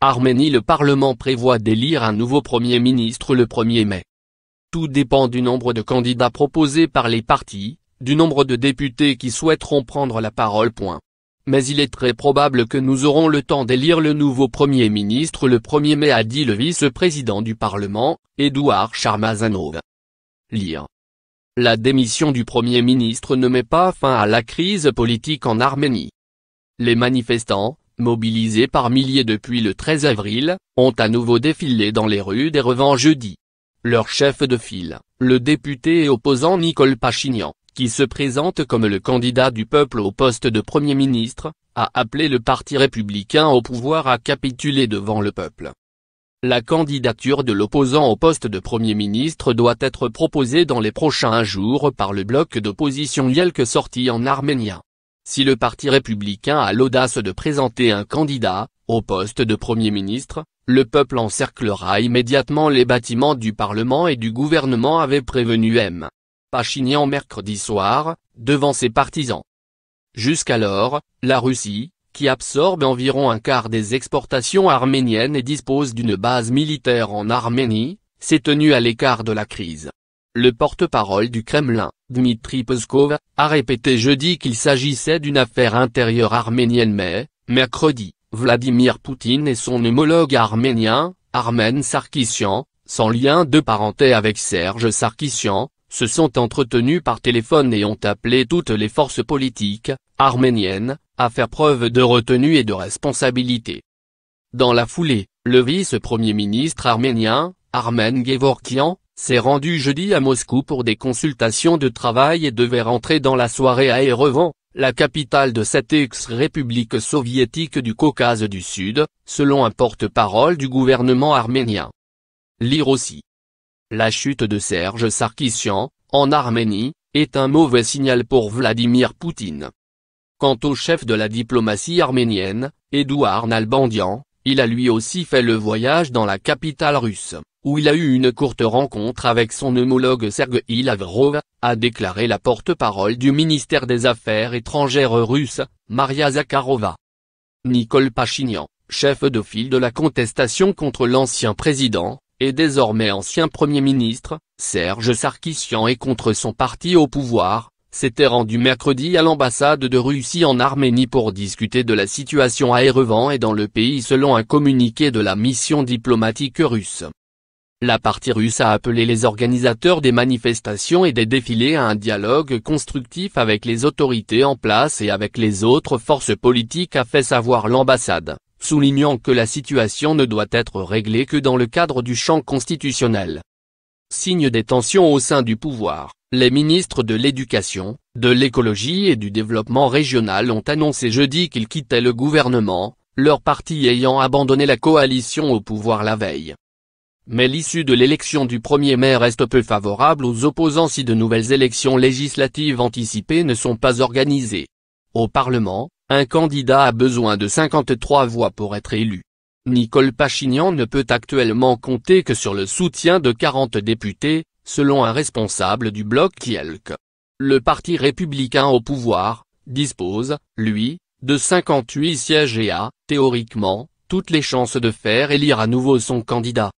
Arménie Le Parlement prévoit d'élire un nouveau Premier ministre le 1er mai. Tout dépend du nombre de candidats proposés par les partis, du nombre de députés qui souhaiteront prendre la parole. Point. Mais il est très probable que nous aurons le temps d'élire le nouveau Premier ministre le 1er mai a dit le vice-président du Parlement, Edouard Charmazanov. Lire. La démission du Premier ministre ne met pas fin à la crise politique en Arménie. Les manifestants, mobilisés par milliers depuis le 13 avril, ont à nouveau défilé dans les rues des revends jeudi. Leur chef de file, le député et opposant Nicole Pachignan, qui se présente comme le candidat du peuple au poste de Premier ministre, a appelé le Parti républicain au pouvoir à capituler devant le peuple. La candidature de l'opposant au poste de Premier ministre doit être proposée dans les prochains jours par le bloc d'opposition Yelk sorti en Arménie. Si le Parti républicain a l'audace de présenter un candidat, au poste de Premier ministre, le peuple encerclera immédiatement les bâtiments du Parlement et du gouvernement avait prévenu M. Pachinian mercredi soir, devant ses partisans. Jusqu'alors, la Russie, qui absorbe environ un quart des exportations arméniennes et dispose d'une base militaire en Arménie, s'est tenue à l'écart de la crise. Le porte-parole du Kremlin, Dmitri Peskov, a répété jeudi qu'il s'agissait d'une affaire intérieure arménienne mais, mercredi, Vladimir Poutine et son homologue arménien, Armen Sarkissian, sans lien de parenté avec Serge Sarkissian, se sont entretenus par téléphone et ont appelé toutes les forces politiques, arméniennes, à faire preuve de retenue et de responsabilité. Dans la foulée, le vice-premier ministre arménien, Armen Gevorkian, s'est rendu jeudi à Moscou pour des consultations de travail et devait rentrer dans la soirée à Erevan, la capitale de cette ex-république soviétique du Caucase du Sud, selon un porte-parole du gouvernement arménien. Lire aussi. La chute de Serge Sarkissian, en Arménie, est un mauvais signal pour Vladimir Poutine. Quant au chef de la diplomatie arménienne, Edouard Nalbandian, il a lui aussi fait le voyage dans la capitale russe, où il a eu une courte rencontre avec son homologue Sergei Lavrov, a déclaré la porte-parole du ministère des Affaires étrangères russe, Maria Zakharova. Nicole Pachinian, chef de file de la contestation contre l'ancien président, et désormais ancien Premier ministre, Serge Sarkissian et contre son parti au pouvoir, s'était rendu mercredi à l'ambassade de Russie en Arménie pour discuter de la situation à Erevan et dans le pays selon un communiqué de la mission diplomatique russe la partie russe a appelé les organisateurs des manifestations et des défilés à un dialogue constructif avec les autorités en place et avec les autres forces politiques a fait savoir l'ambassade, soulignant que la situation ne doit être réglée que dans le cadre du champ constitutionnel. Signe des tensions au sein du pouvoir, les ministres de l'Éducation, de l'Écologie et du Développement régional ont annoncé jeudi qu'ils quittaient le gouvernement, leur parti ayant abandonné la coalition au pouvoir la veille. Mais l'issue de l'élection du premier maire reste peu favorable aux opposants si de nouvelles élections législatives anticipées ne sont pas organisées. Au Parlement, un candidat a besoin de 53 voix pour être élu. Nicole Pachignan ne peut actuellement compter que sur le soutien de 40 députés, selon un responsable du bloc Kielk. Le parti républicain au pouvoir, dispose, lui, de 58 sièges et a, théoriquement, toutes les chances de faire élire à nouveau son candidat.